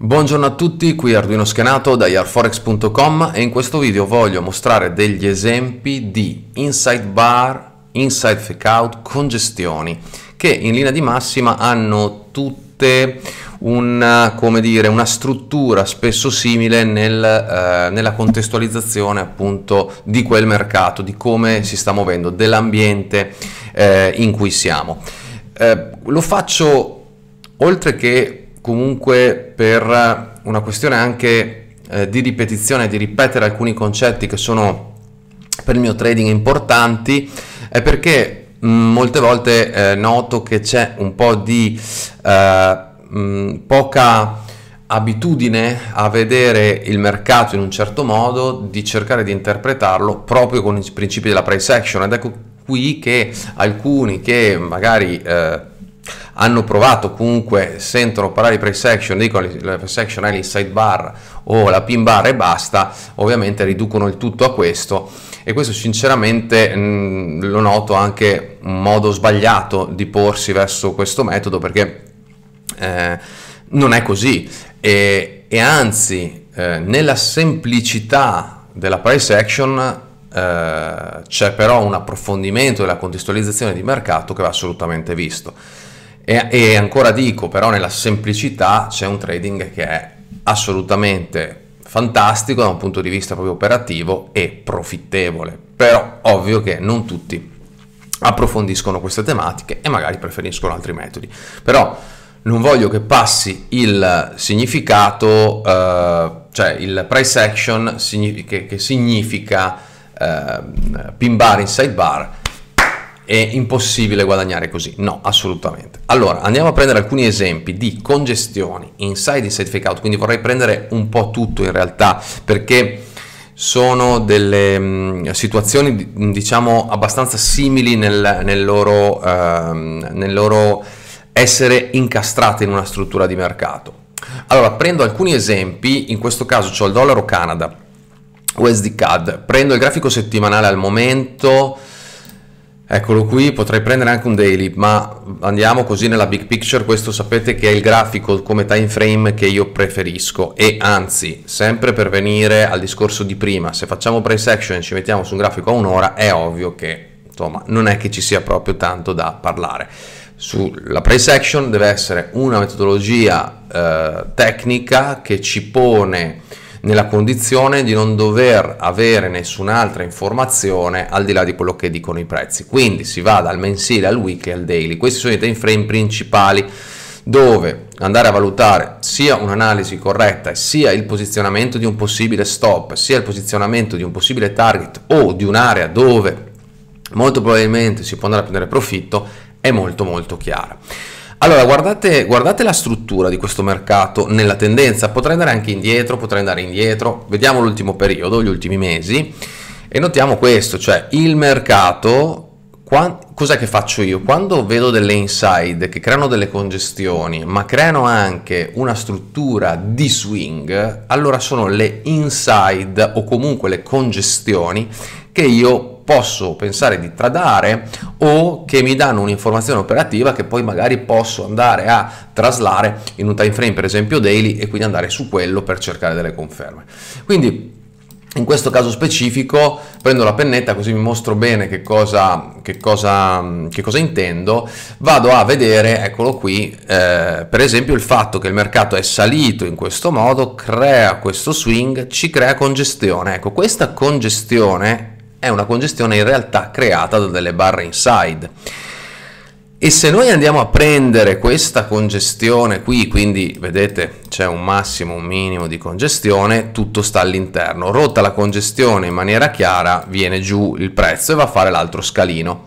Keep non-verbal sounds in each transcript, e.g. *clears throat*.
Buongiorno a tutti, qui Arduino Schenato da yarforex.com e in questo video voglio mostrare degli esempi di inside bar, inside fake out, congestioni che in linea di massima hanno tutte una, dire, una struttura spesso simile nel, eh, nella contestualizzazione appunto di quel mercato, di come si sta muovendo, dell'ambiente eh, in cui siamo. Eh, lo faccio oltre che comunque per eh, una questione anche eh, di ripetizione, di ripetere alcuni concetti che sono per il mio trading importanti, è perché mh, mm, molte volte eh, noto che c'è un po' di eh, mh, mm, poca abitudine a vedere il mercato in un certo modo, di cercare di interpretarlo proprio con i principi della price action ed ecco qui che alcuni che magari eh, hanno provato comunque sentono parlare di price action dicono la price action è l'inside bar o la pin bar e basta ovviamente riducono il tutto a questo e questo sinceramente mh, mm, lo noto anche un modo sbagliato di porsi verso questo metodo perché eh, non è così e, e anzi eh, nella semplicità della price action eh, c'è però un approfondimento della contestualizzazione di mercato che va assolutamente visto e, e ancora dico, però nella semplicità c'è un trading che è assolutamente fantastico da un punto di vista proprio operativo e profittevole. Però ovvio che non tutti approfondiscono queste tematiche e magari preferiscono altri metodi. Però non voglio che passi il significato, eh, cioè il price action che, che significa eh, pin bar in inside bar è impossibile guadagnare così. No, assolutamente. Allora, andiamo a prendere alcuni esempi di congestioni inside inside fake out, quindi vorrei prendere un po' tutto in realtà, perché sono delle mm, situazioni mm, diciamo abbastanza simili nel, nel loro, ehm, nel loro essere incastrate in una struttura di mercato. Allora, prendo alcuni esempi, in questo caso ho il dollaro Canada, USD CAD, prendo il grafico settimanale al momento, Eccolo qui, potrei prendere anche un daily, ma andiamo così nella big picture, questo sapete che è il grafico come time frame che io preferisco e anzi, sempre per venire al discorso di prima, se facciamo price action e ci mettiamo su un grafico a un'ora è ovvio che insomma non è che ci sia proprio tanto da parlare. Sulla price action deve essere una metodologia eh, tecnica che ci pone nella condizione di non dover avere nessun'altra informazione al di là di quello che dicono i prezzi. Quindi si va dal mensile al weekly al daily. Questi sono i time frame principali dove andare a valutare sia un'analisi corretta sia il posizionamento di un possibile stop, sia il posizionamento di un possibile target o di un'area dove molto probabilmente si può andare a prendere profitto è molto molto chiara. Allora, guardate, guardate la struttura di questo mercato nella tendenza, potrei andare anche indietro, potrei andare indietro, vediamo l'ultimo periodo, gli ultimi mesi, e notiamo questo, cioè il mercato qua, cos'è che faccio io? Quando vedo delle inside che creano delle congestioni, ma creano anche una struttura di swing, allora sono le inside o comunque le congestioni che io posso pensare di tradare o che mi danno un'informazione operativa che poi magari posso andare a traslare in un time frame per esempio daily e quindi andare su quello per cercare delle conferme. Quindi in questo caso specifico prendo la pennetta così vi mostro bene che cosa, che cosa, che cosa intendo, vado a vedere, eccolo qui, eh, per esempio il fatto che il mercato è salito in questo modo crea questo swing, ci crea congestione, ecco questa congestione è una congestione in realtà creata da delle barre inside. E se noi andiamo a prendere questa congestione qui, quindi vedete c'è un massimo, un minimo di congestione, tutto sta all'interno. Rotta la congestione in maniera chiara, viene giù il prezzo e va a fare l'altro scalino.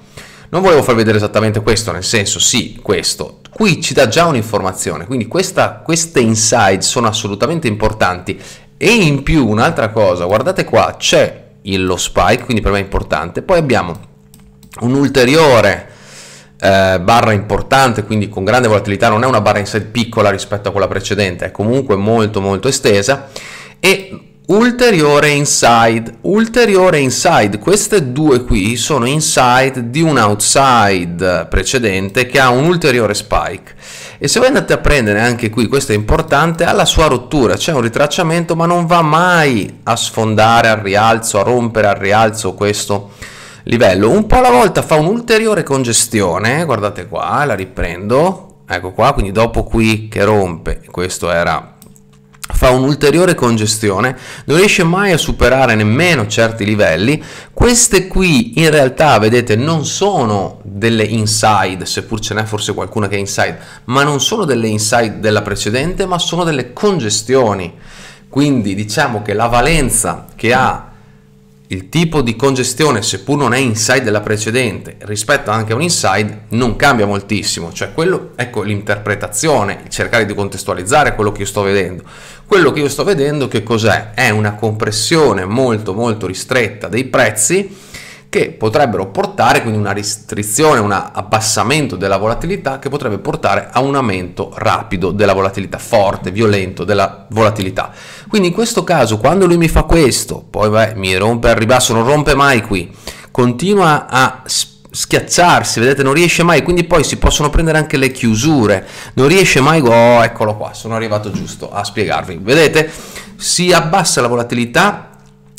Non volevo far vedere esattamente questo, nel senso sì, questo. Qui ci dà già un'informazione, quindi questa, queste inside sono assolutamente importanti. E in più un'altra cosa, guardate qua, c'è lo spike, quindi per me è importante. Poi abbiamo un'ulteriore eh, barra importante, quindi con grande volatilità, non è una barra inside piccola rispetto a quella precedente, è comunque molto molto estesa e ulteriore inside, ulteriore inside, queste due qui sono inside di un outside precedente che ha un ulteriore spike e se voi andate a prendere anche qui, questo è importante, alla sua rottura c'è un ritracciamento ma non va mai a sfondare al rialzo, a rompere al rialzo questo livello, un po' alla volta fa un'ulteriore congestione, guardate qua, la riprendo, ecco qua, quindi dopo qui che rompe, questo era fa un'ulteriore congestione, non riesce mai a superare nemmeno certi livelli. Queste qui in realtà, vedete, non sono delle inside, seppur ce n'è forse qualcuna che è inside, ma non sono delle inside della precedente, ma sono delle congestioni. Quindi diciamo che la valenza che ha il tipo di congestione, seppur non è inside della precedente, rispetto anche a un inside, non cambia moltissimo, cioè quello, ecco l'interpretazione, cercare di contestualizzare quello che io sto vedendo. Quello che io sto vedendo che cos'è? È una compressione molto molto ristretta dei prezzi che potrebbero portare quindi una restrizione, un abbassamento della volatilità che potrebbe portare a un aumento rapido della volatilità, forte, violento della volatilità. Quindi in questo caso quando lui mi fa questo, poi vai, mi rompe al ribasso, non rompe mai qui, continua a schiacciarsi, vedete non riesce mai, quindi poi si possono prendere anche le chiusure, non riesce mai, oh eccolo qua, sono arrivato giusto a spiegarvi, vedete si abbassa la volatilità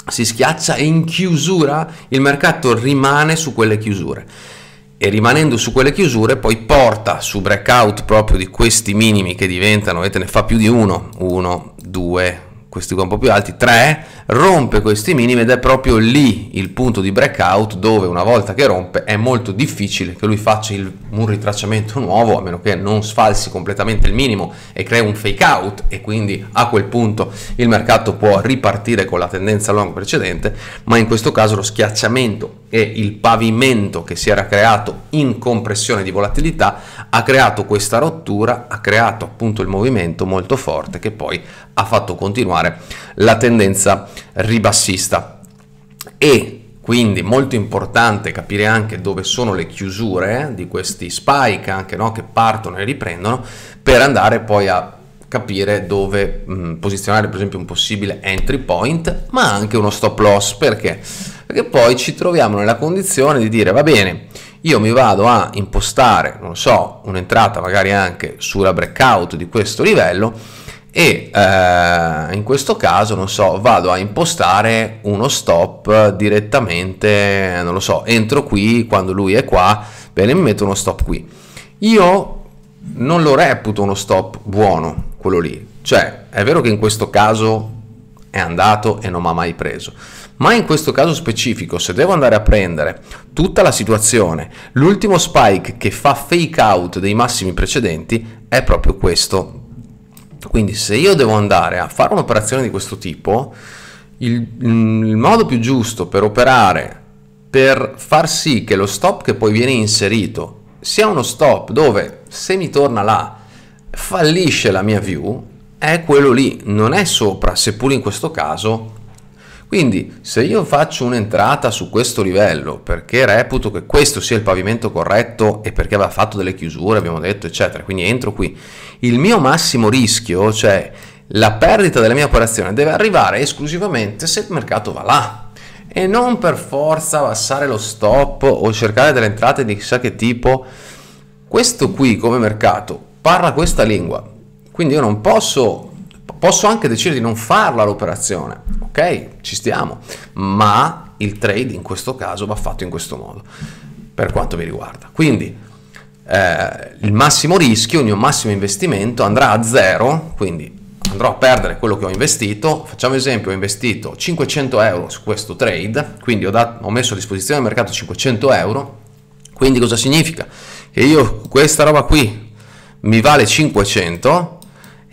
si schiaccia e in chiusura il mercato rimane su quelle chiusure e rimanendo su quelle chiusure poi porta su breakout proprio di questi minimi che diventano, vedete ne fa più di uno, uno, due, questi qua un po' più alti, 3, rompe questi minimi ed è proprio lì il punto di breakout dove una volta che rompe è molto difficile che lui faccia il, un ritracciamento nuovo a meno che non sfalsi completamente il minimo e crei un fake out e quindi a quel punto il mercato può ripartire con la tendenza long precedente, ma in questo caso lo schiacciamento e il pavimento che si era creato in compressione di volatilità ha creato questa rottura, ha creato appunto il movimento molto forte che poi ha fatto continuare la tendenza ribassista e quindi molto importante capire anche dove sono le chiusure eh, di questi spike anche no? che partono e riprendono per andare poi a capire dove mh, mm, posizionare per esempio un possibile entry point ma anche uno stop loss perché perché poi ci troviamo nella condizione di dire va bene io mi vado a impostare non so un'entrata magari anche sulla breakout di questo livello e eh, in questo caso non so vado a impostare uno stop direttamente non lo so entro qui quando lui è qua bene mi metto uno stop qui io non lo reputo uno stop buono quello lì cioè è vero che in questo caso è andato e non mi ha mai preso ma in questo caso specifico se devo andare a prendere tutta la situazione l'ultimo spike che fa fake out dei massimi precedenti è proprio questo quindi se io devo andare a fare un'operazione di questo tipo, il, mm, il modo più giusto per operare, per far sì che lo stop che poi viene inserito sia uno stop dove se mi torna là fallisce la mia view, è quello lì, non è sopra, seppur in questo caso quindi se io faccio un'entrata su questo livello perché reputo che questo sia il pavimento corretto e perché aveva fatto delle chiusure, abbiamo detto, eccetera, quindi entro qui, il mio massimo rischio, cioè la perdita della mia operazione, deve arrivare esclusivamente se il mercato va là e non per forza passare lo stop o cercare delle entrate di chissà che tipo. Questo qui come mercato parla questa lingua, quindi io non posso Posso anche decidere di non farla l'operazione, ok? Ci stiamo, ma il trade in questo caso va fatto in questo modo, per quanto mi riguarda. Quindi eh, il massimo rischio, il mio massimo investimento andrà a zero, quindi andrò a perdere quello che ho investito. Facciamo esempio, ho investito 500 euro su questo trade, quindi ho, dat- ho messo a disposizione del mercato 500 euro, quindi cosa significa? Che io questa roba qui mi vale 500,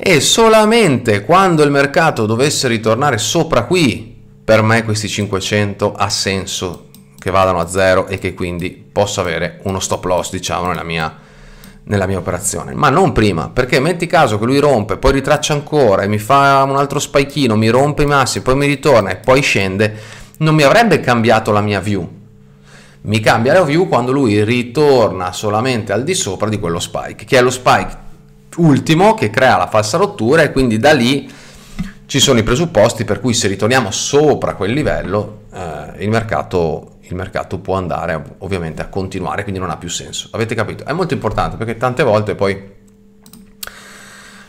e solamente quando il mercato dovesse ritornare sopra qui, per me questi 500 ha senso che vadano a zero e che quindi possa avere uno stop loss, diciamo, nella mia, nella mia operazione. Ma non prima, perché metti caso che lui rompe, poi ritraccia ancora e mi fa un altro spikino, mi rompe i massi, poi mi ritorna e poi scende, non mi avrebbe cambiato la mia view. Mi cambia la view quando lui ritorna solamente al di sopra di quello spike, che è lo spike ultimo che crea la falsa rottura e quindi da lì ci sono i presupposti per cui se ritorniamo sopra quel livello eh, il, mercato, il, mercato, può andare ovviamente a continuare, quindi non ha più senso. Avete capito? È molto importante perché tante volte poi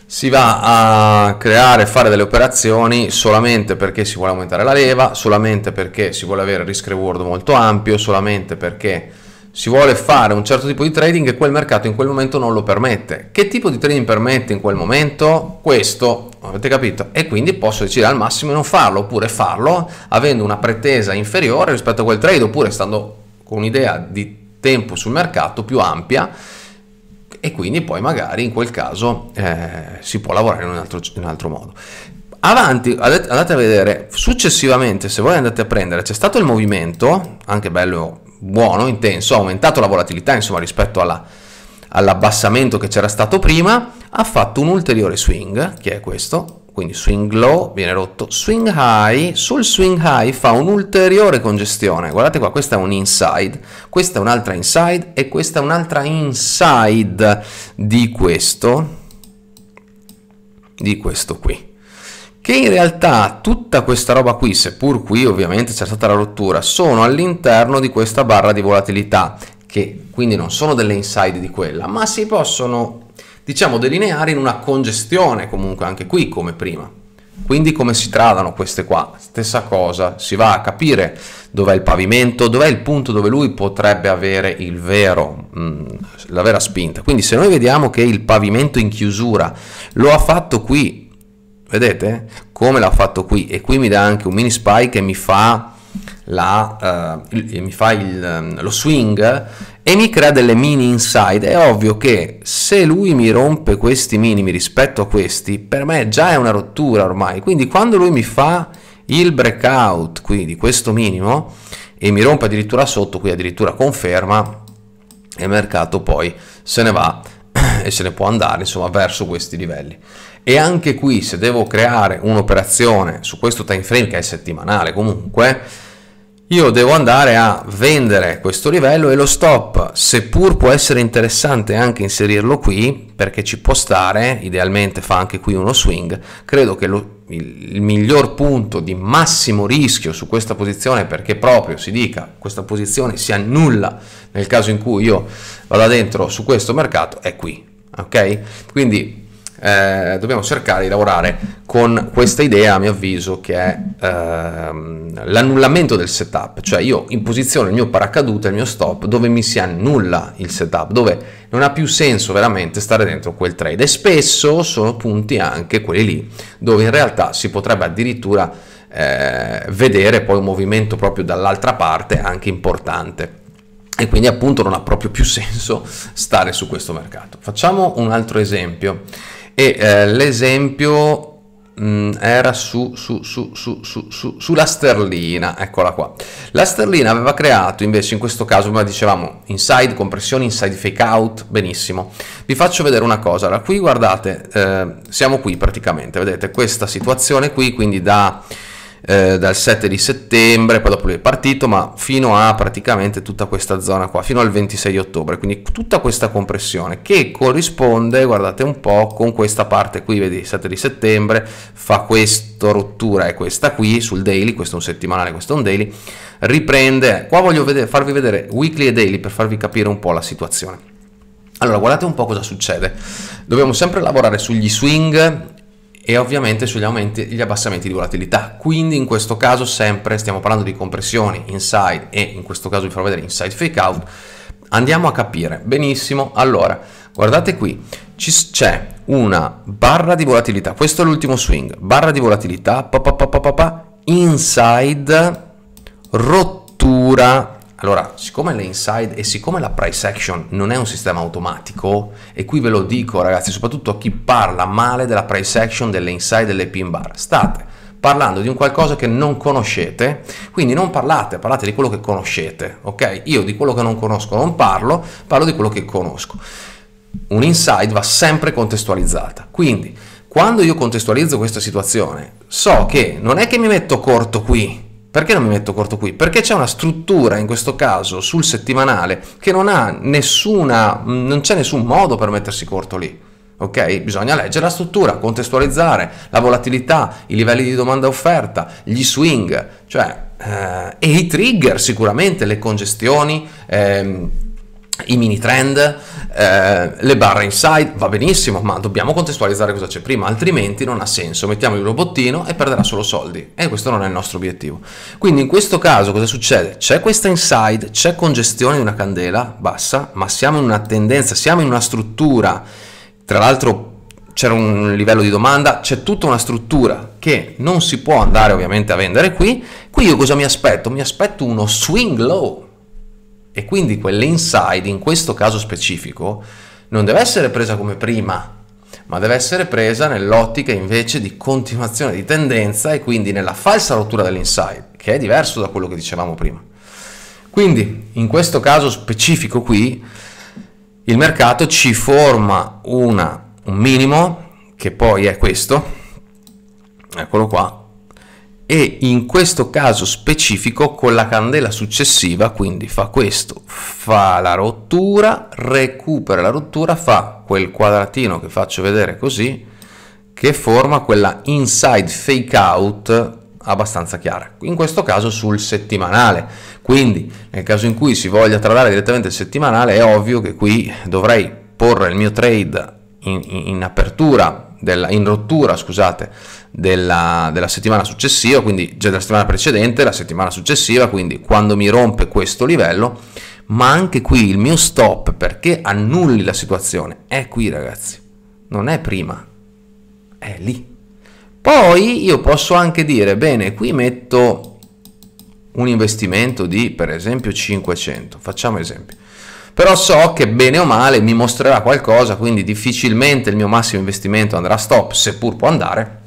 si va a creare, e fare delle operazioni solamente perché si vuole aumentare la leva, solamente perché si vuole avere risk reward molto ampio, solamente perché si vuole fare un certo tipo di trading e quel mercato in quel momento non lo permette. Che tipo di trading permette in quel momento? Questo, avete capito? E quindi posso decidere al massimo di non farlo, oppure farlo avendo una pretesa inferiore rispetto a quel trade, oppure stando con un'idea di tempo sul mercato più ampia e quindi poi magari in quel caso eh, si può lavorare in un altro, in un altro modo avanti andate a vedere successivamente se voi andate a prendere c'è stato il movimento anche bello buono, intenso, ha aumentato la volatilità insomma, rispetto alla, all'abbassamento che c'era stato prima, ha fatto un ulteriore swing, che è questo, quindi swing low viene rotto, swing high, sul swing high fa un'ulteriore congestione, guardate qua, questa è un inside, questa è un'altra inside e questa è un'altra inside di questo, di questo qui che in realtà tutta questa roba qui, seppur qui ovviamente c'è stata la rottura, sono all'interno di questa barra di volatilità, che quindi non sono delle inside di quella, ma si possono diciamo delineare in una congestione comunque anche qui come prima. Quindi come si tradano queste qua? Stessa cosa, si va a capire dov'è il pavimento, dov'è il punto dove lui potrebbe avere il vero, mm, la vera spinta. Quindi se noi vediamo che il pavimento in chiusura lo ha fatto qui vedete come l'ha fatto qui e qui mi dà anche un mini spike che mi fa, la, uh, il, mi fa il, ehm, lo swing e mi crea delle mini inside è ovvio che se lui mi rompe questi minimi rispetto a questi per me già è una rottura ormai quindi quando lui mi fa il breakout qui di questo minimo e mi rompe addirittura sotto qui addirittura conferma il mercato poi se ne va *clears throat* e se ne può andare insomma verso questi livelli e anche qui se devo creare un'operazione su questo time frame che è settimanale comunque io devo andare a vendere questo livello e lo stop seppur può essere interessante anche inserirlo qui perché ci può stare idealmente fa anche qui uno swing credo che lo, il, il miglior punto di massimo rischio su questa posizione perché proprio si dica questa posizione si annulla nel caso in cui io vada dentro su questo mercato è qui ok quindi eh, dobbiamo cercare di lavorare con questa idea, a mio avviso, che è ehm, l'annullamento del setup, cioè io posizione il mio paracadute, il mio stop, dove mi si annulla il setup, dove non ha più senso veramente stare dentro quel trade e spesso sono punti anche quelli lì, dove in realtà si potrebbe addirittura eh, vedere poi un movimento proprio dall'altra parte anche importante e quindi appunto non ha proprio più senso stare su questo mercato. Facciamo un altro esempio e eh, l'esempio mh, mm, era su, su, su, su, sulla sterlina, eccola qua. La sterlina aveva creato invece in questo caso, come dicevamo, inside compressione, inside fake out, benissimo. Vi faccio vedere una cosa, allora qui guardate, eh, siamo qui praticamente, vedete questa situazione qui, quindi da eh, dal 7 di settembre, poi dopo è partito, ma fino a praticamente tutta questa zona qua, fino al 26 ottobre, quindi tutta questa compressione che corrisponde, guardate un po', con questa parte qui, vedi, 7 di settembre, fa questa rottura e questa qui sul daily, questo è un settimanale, questo è un daily, riprende, qua voglio vedere, farvi vedere weekly e daily per farvi capire un po' la situazione. Allora, guardate un po' cosa succede. Dobbiamo sempre lavorare sugli swing e ovviamente sugli aumenti e gli abbassamenti di volatilità. Quindi in questo caso sempre stiamo parlando di compressioni inside e in questo caso vi farò vedere inside fake out. Andiamo a capire benissimo. Allora, guardate qui, c'è una barra di volatilità. Questo è l'ultimo swing. Barra di volatilità, pa, pa, pa, inside rottura allora, siccome le inside e siccome la price action non è un sistema automatico, e qui ve lo dico ragazzi, soprattutto a chi parla male della price action, delle inside, delle pin bar, state parlando di un qualcosa che non conoscete, quindi non parlate, parlate di quello che conoscete, ok? Io di quello che non conosco non parlo, parlo di quello che conosco. Un inside va sempre contestualizzata, quindi quando io contestualizzo questa situazione, so che non è che mi metto corto qui, perché non mi metto corto qui? Perché c'è una struttura, in questo caso, sul settimanale, che non ha nessuna, mm, non c'è nessun modo per mettersi corto lì. Ok? Bisogna leggere la struttura, contestualizzare la volatilità, i livelli di domanda-offerta, gli swing, cioè, eh, e i trigger sicuramente, le congestioni, ehm, i mini trend, eh, le barre inside, va benissimo, ma dobbiamo contestualizzare cosa c'è prima, altrimenti non ha senso, mettiamo il robottino e perderà solo soldi e questo non è il nostro obiettivo. Quindi in questo caso cosa succede? C'è questa inside, c'è congestione di una candela bassa, ma siamo in una tendenza, siamo in una struttura, tra l'altro c'era un livello di domanda, c'è tutta una struttura che non si può andare ovviamente a vendere qui, qui io cosa mi aspetto? Mi aspetto uno swing low e quindi quell'inside, in questo caso specifico, non deve essere presa come prima, ma deve essere presa nell'ottica invece di continuazione di tendenza e quindi nella falsa rottura dell'inside, che è diverso da quello che dicevamo prima. Quindi, in questo caso specifico qui, il mercato ci forma una, un minimo, che poi è questo, eccolo qua, e in questo caso specifico con la candela successiva quindi fa questo fa la rottura recupera la rottura fa quel quadratino che faccio vedere così che forma quella inside fake out abbastanza chiara in questo caso sul settimanale quindi nel caso in cui si voglia tradare direttamente il settimanale è ovvio che qui dovrei porre il mio trade in, in, in apertura della, in rottura scusate della, della, settimana successiva, quindi già della settimana precedente, la settimana successiva, quindi quando mi rompe questo livello, ma anche qui il mio stop perché annulli la situazione è qui ragazzi, non è prima, è lì. Poi io posso anche dire, bene, qui metto un investimento di per esempio 500, facciamo esempio però so che bene o male mi mostrerà qualcosa, quindi difficilmente il mio massimo investimento andrà a stop, seppur può andare,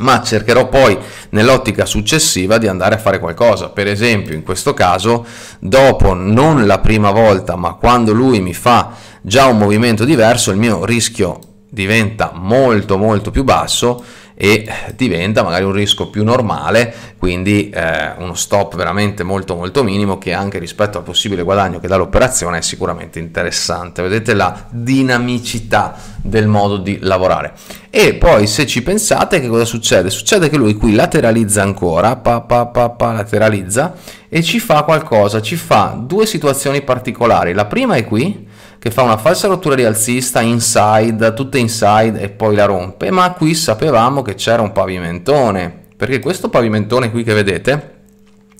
ma cercherò poi nell'ottica successiva di andare a fare qualcosa per esempio in questo caso dopo non la prima volta ma quando lui mi fa già un movimento diverso il mio rischio diventa molto molto più basso e diventa magari un rischio più normale, quindi eh, uno stop veramente molto molto minimo che anche rispetto al possibile guadagno che dà l'operazione è sicuramente interessante. Vedete la dinamicità del modo di lavorare. E poi se ci pensate che cosa succede? Succede che lui qui lateralizza ancora, pa, pa, pa, pa lateralizza e ci fa qualcosa, ci fa due situazioni particolari. La prima è qui che fa una falsa rottura rialzista inside, tutta inside e poi la rompe, ma qui sapevamo che c'era un pavimentone, perché questo pavimentone qui che vedete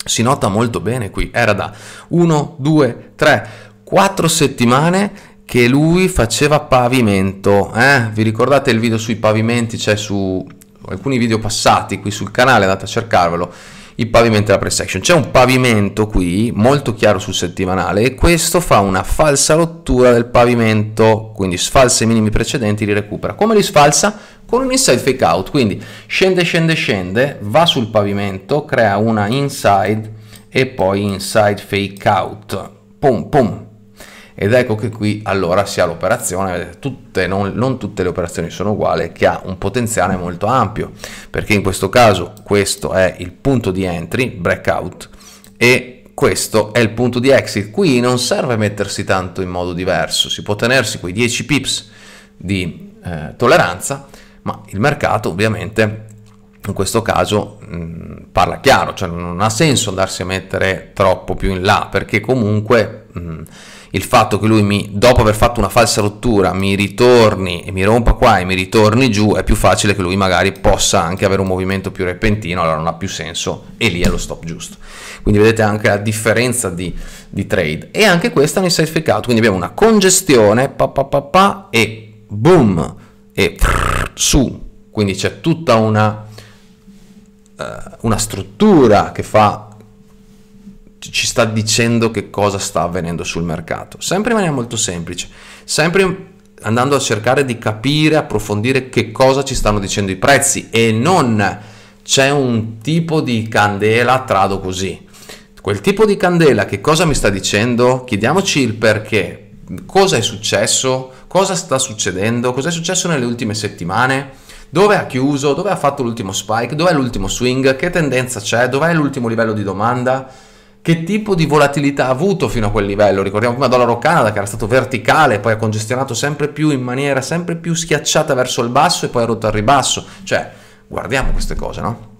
si nota molto bene qui, era da 1, 2, 3, 4 settimane che lui faceva pavimento, eh? vi ricordate il video sui pavimenti, cioè su alcuni video passati qui sul canale, andate a cercarvelo, il pavimento della press action. C'è un pavimento qui molto chiaro sul settimanale e questo fa una falsa rottura del pavimento, quindi sfalsa i minimi precedenti, li recupera. Come li sfalsa? Con un inside fake out, quindi scende, scende, scende, va sul pavimento, crea una inside e poi inside fake out. Pum, pum, ed ecco che qui allora si ha l'operazione, tutte, non, non, tutte le operazioni sono uguali, che ha un potenziale molto ampio, perché in questo caso questo è il punto di entry, breakout, e questo è il punto di exit. Qui non serve mettersi tanto in modo diverso, si può tenersi quei 10 pips di eh, tolleranza, ma il mercato ovviamente in questo caso mh, parla chiaro, cioè non ha senso andarsi a mettere troppo più in là, perché comunque... Mh, il fatto che lui mi, dopo aver fatto una falsa rottura mi ritorni e mi rompa qua e mi ritorni giù, è più facile che lui magari possa anche avere un movimento più repentino, allora non ha più senso e lì è lo stop giusto. Quindi vedete anche la differenza di, di trade. E anche questa è un inside fake out, quindi abbiamo una congestione, pa, pa, pa, pa e boom, e prrr, su. Quindi c'è tutta una, uh, una struttura che fa ci sta dicendo che cosa sta avvenendo sul mercato. Sempre in maniera molto semplice, sempre andando a cercare di capire, approfondire che cosa ci stanno dicendo i prezzi e non c'è un tipo di candela trado così. Quel tipo di candela che cosa mi sta dicendo? Chiediamoci il perché, cosa è successo, cosa sta succedendo, cosa è successo nelle ultime settimane dove ha chiuso, dove ha fatto l'ultimo spike, dov'è l'ultimo swing, che tendenza c'è, dov'è l'ultimo livello di domanda, che tipo di volatilità ha avuto fino a quel livello. Ricordiamo prima dollaro Canada che era stato verticale, poi ha congestionato sempre più in maniera sempre più schiacciata verso il basso e poi ha rotto al ribasso. Cioè, guardiamo queste cose, no?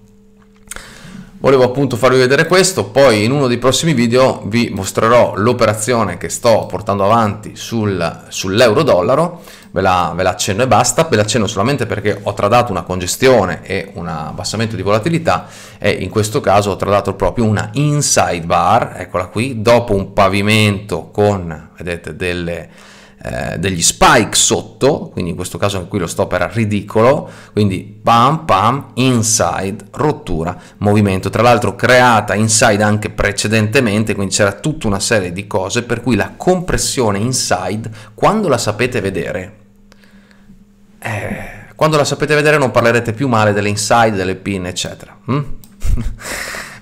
volevo appunto farvi vedere questo poi in uno dei prossimi video vi mostrerò l'operazione che sto portando avanti sul, sull'euro dollaro ve la, ve la accenno e basta ve la accenno solamente perché ho tradato una congestione e un abbassamento di volatilità e in questo caso ho tradato proprio una inside bar eccola qui dopo un pavimento con vedete delle eh, degli spike sotto, quindi in questo caso qui lo stop era ridicolo, quindi pam pam, inside, rottura, movimento, tra l'altro creata inside anche precedentemente, quindi c'era tutta una serie di cose per cui la compressione inside, quando la sapete vedere, eh, quando la sapete vedere non parlerete più male delle inside, delle pin, eccetera. Mm?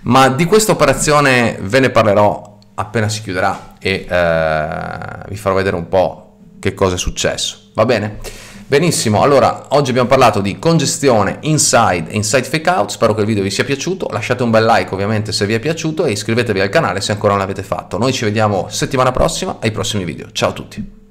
*laughs* Ma di questa operazione ve ne parlerò appena si chiuderà e eh, vi farò vedere un po' che cosa è successo. Va bene? Benissimo, allora oggi abbiamo parlato di congestione inside e inside fake out, spero che il video vi sia piaciuto, lasciate un bel like ovviamente se vi è piaciuto e iscrivetevi al canale se ancora non l'avete fatto. Noi ci vediamo settimana prossima ai prossimi video, ciao a tutti!